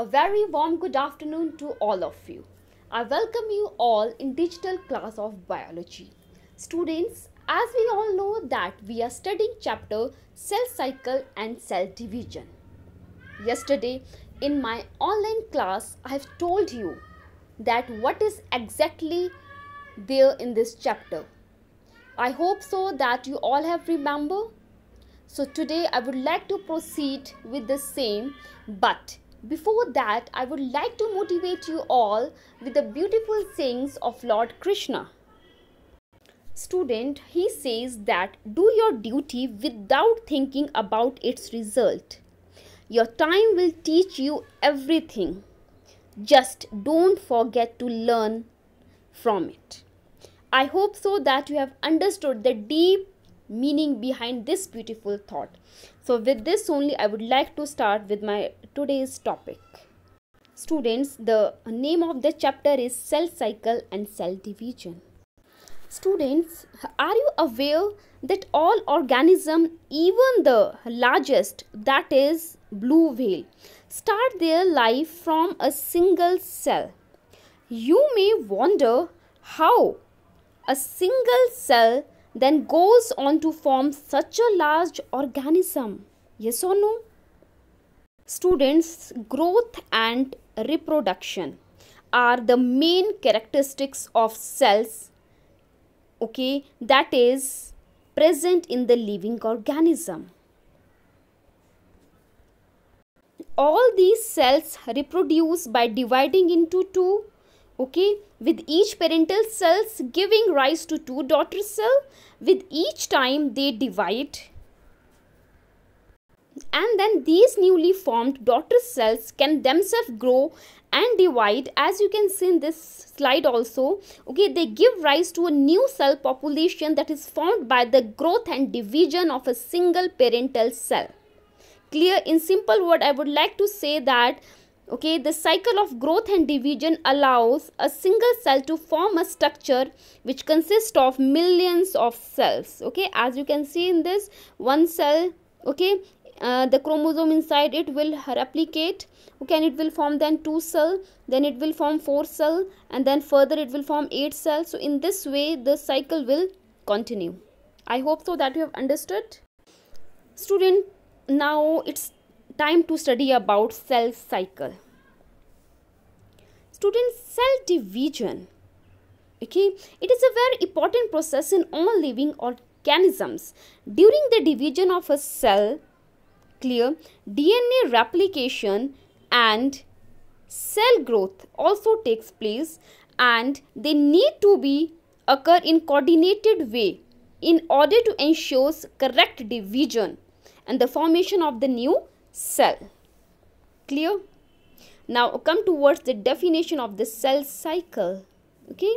A very warm good afternoon to all of you. I welcome you all in digital class of biology. Students, as we all know that we are studying chapter cell cycle and cell division. Yesterday in my online class, I have told you that what is exactly there in this chapter. I hope so that you all have remember. So today I would like to proceed with the same but before that, I would like to motivate you all with the beautiful sayings of Lord Krishna. Student, he says that do your duty without thinking about its result. Your time will teach you everything. Just don't forget to learn from it. I hope so that you have understood the deep meaning behind this beautiful thought. So with this only I would like to start with my today's topic. Students, the name of the chapter is cell cycle and cell division. Students, are you aware that all organism, even the largest, that is blue whale, start their life from a single cell? You may wonder how a single cell then goes on to form such a large organism. Yes or no? Students, growth and reproduction are the main characteristics of cells, okay, that is present in the living organism. All these cells reproduce by dividing into two okay with each parental cells giving rise to two daughter cell with each time they divide and then these newly formed daughter cells can themselves grow and divide as you can see in this slide also okay they give rise to a new cell population that is formed by the growth and division of a single parental cell clear in simple word i would like to say that okay the cycle of growth and division allows a single cell to form a structure which consists of millions of cells okay as you can see in this one cell okay uh, the chromosome inside it will replicate okay and it will form then two cell then it will form four cell and then further it will form eight cells so in this way the cycle will continue i hope so that you have understood student now it's time to study about cell cycle student cell division okay it is a very important process in all living organisms during the division of a cell clear dna replication and cell growth also takes place and they need to be occur in coordinated way in order to ensure correct division and the formation of the new cell. Clear? Now come towards the definition of the cell cycle. Okay?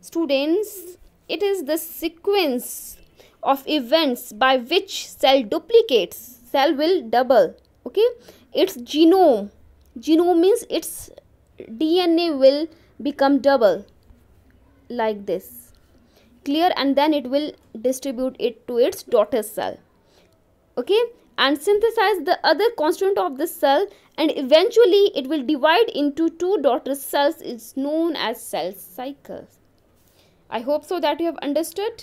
Students, it is the sequence of events by which cell duplicates. Cell will double. Okay? Its genome. Genome means its DNA will become double like this clear and then it will distribute it to its daughter cell okay and synthesize the other constituent of the cell and eventually it will divide into two daughter cells it's known as cell cycle i hope so that you have understood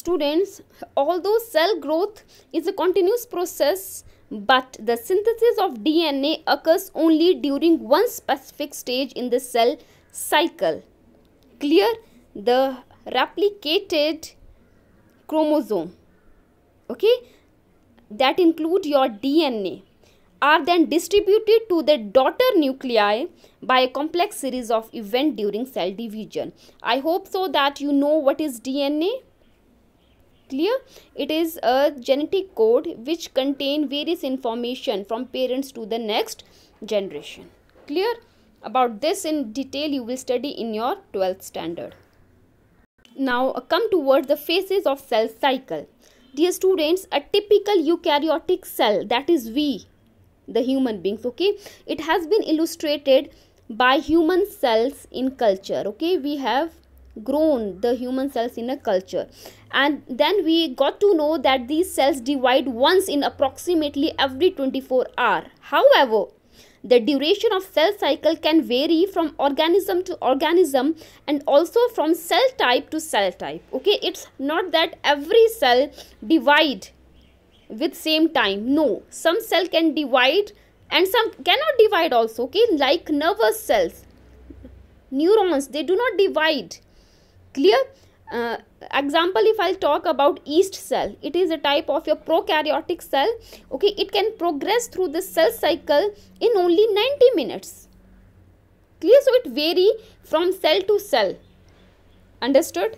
students although cell growth is a continuous process but the synthesis of dna occurs only during one specific stage in the cell cycle clear the replicated chromosome okay that include your dna are then distributed to the daughter nuclei by a complex series of events during cell division i hope so that you know what is dna clear it is a genetic code which contain various information from parents to the next generation clear about this in detail you will study in your 12th standard now uh, come towards the phases of cell cycle dear students a typical eukaryotic cell that is we the human beings okay it has been illustrated by human cells in culture okay we have grown the human cells in a culture and then we got to know that these cells divide once in approximately every 24 hour however the duration of cell cycle can vary from organism to organism and also from cell type to cell type. Okay, it's not that every cell divide with same time. No, some cell can divide and some cannot divide also. Okay, like nervous cells, neurons, they do not divide. Clear? Uh, example if i'll talk about yeast cell it is a type of your prokaryotic cell okay it can progress through the cell cycle in only 90 minutes clear so it vary from cell to cell understood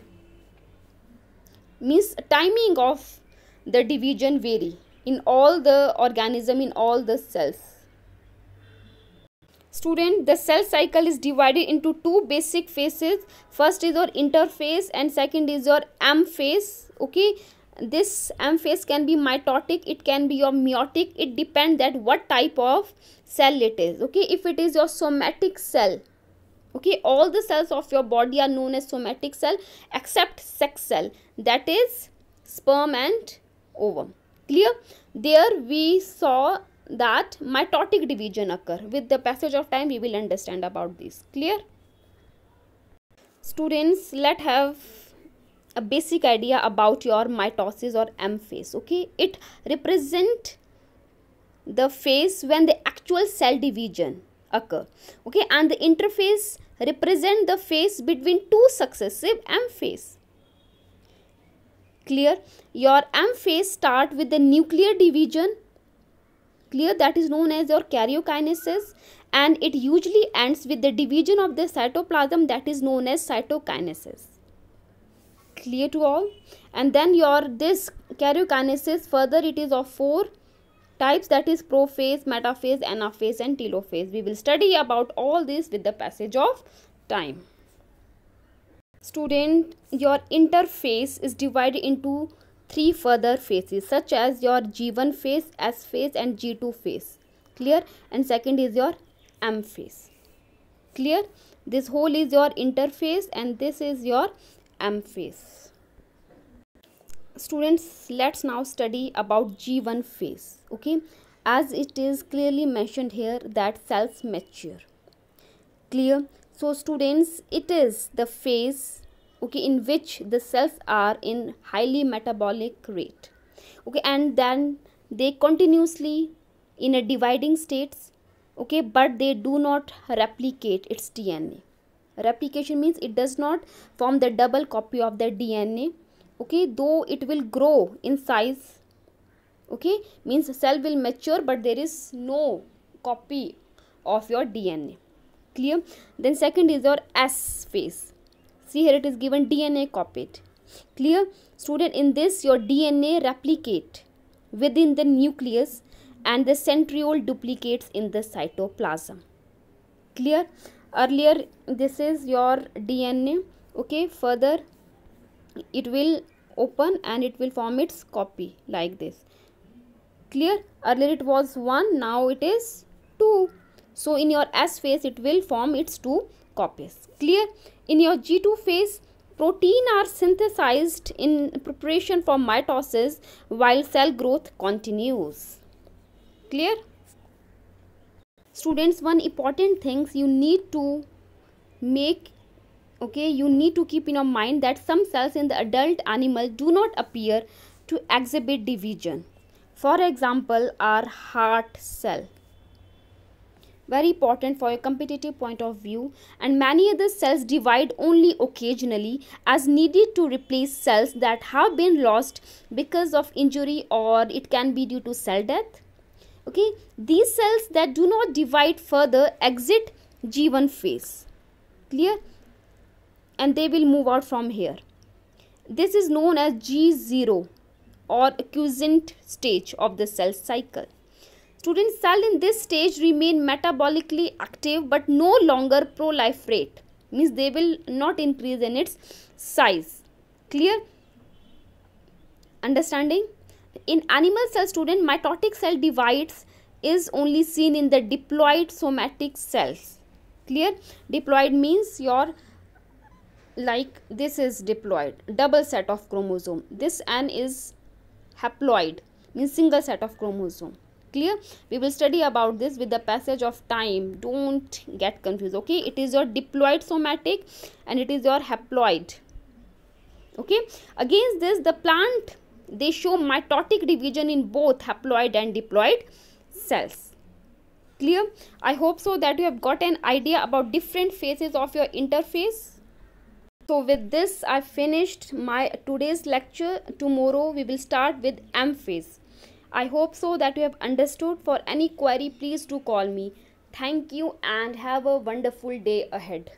means timing of the division vary in all the organism in all the cells Student, the cell cycle is divided into two basic phases. First is your interphase and second is your phase. Okay, this phase can be mitotic it can be your meiotic it depends that what type of cell it is okay if it is your somatic cell okay all the cells of your body are known as somatic cell except sex cell that is sperm and ovum clear there we saw that mitotic division occur. With the passage of time, we will understand about this. Clear? Students, let have a basic idea about your mitosis or M phase. Okay, it represent the phase when the actual cell division occur. Okay, and the interphase represent the phase between two successive M phase clear your m phase start with the nuclear division clear that is known as your karyokinesis and it usually ends with the division of the cytoplasm that is known as cytokinesis clear to all and then your this karyokinesis further it is of four types that is prophase metaphase anaphase and telophase we will study about all this with the passage of time student your interphase is divided into three further phases such as your G1 phase, S phase and G2 phase. Clear? And second is your M phase. Clear? This whole is your interface and this is your M phase. Students, let's now study about G1 phase. Okay? As it is clearly mentioned here that cells mature. Clear? So students, it is the phase okay in which the cells are in highly metabolic rate okay and then they continuously in a dividing states okay but they do not replicate its dna replication means it does not form the double copy of the dna okay though it will grow in size okay means cell will mature but there is no copy of your dna clear then second is your s phase see here it is given dna copied clear student in this your dna replicate within the nucleus and the centriole duplicates in the cytoplasm clear earlier this is your dna okay further it will open and it will form its copy like this clear earlier it was one now it is two so in your s phase it will form its two copies. Clear? In your G2 phase, protein are synthesized in preparation for mitosis while cell growth continues. Clear? Students, one important things you need to make okay you need to keep in your mind that some cells in the adult animal do not appear to exhibit division for example our heart cell very important for a competitive point of view and many other cells divide only occasionally as needed to replace cells that have been lost because of injury or it can be due to cell death okay these cells that do not divide further exit g1 phase clear and they will move out from here this is known as g0 or quiescent stage of the cell cycle Students cell in this stage remain metabolically active but no longer proliferate. Means they will not increase in its size. Clear? Understanding? In animal cell student, mitotic cell divides is only seen in the diploid somatic cells. Clear? Diploid means your like this is diploid, double set of chromosome. This N is haploid, means single set of chromosome clear we will study about this with the passage of time don't get confused okay it is your diploid somatic and it is your haploid okay against this the plant they show mitotic division in both haploid and diploid cells clear i hope so that you have got an idea about different phases of your interface so with this i finished my today's lecture tomorrow we will start with m phase I hope so that you have understood. For any query, please do call me. Thank you and have a wonderful day ahead.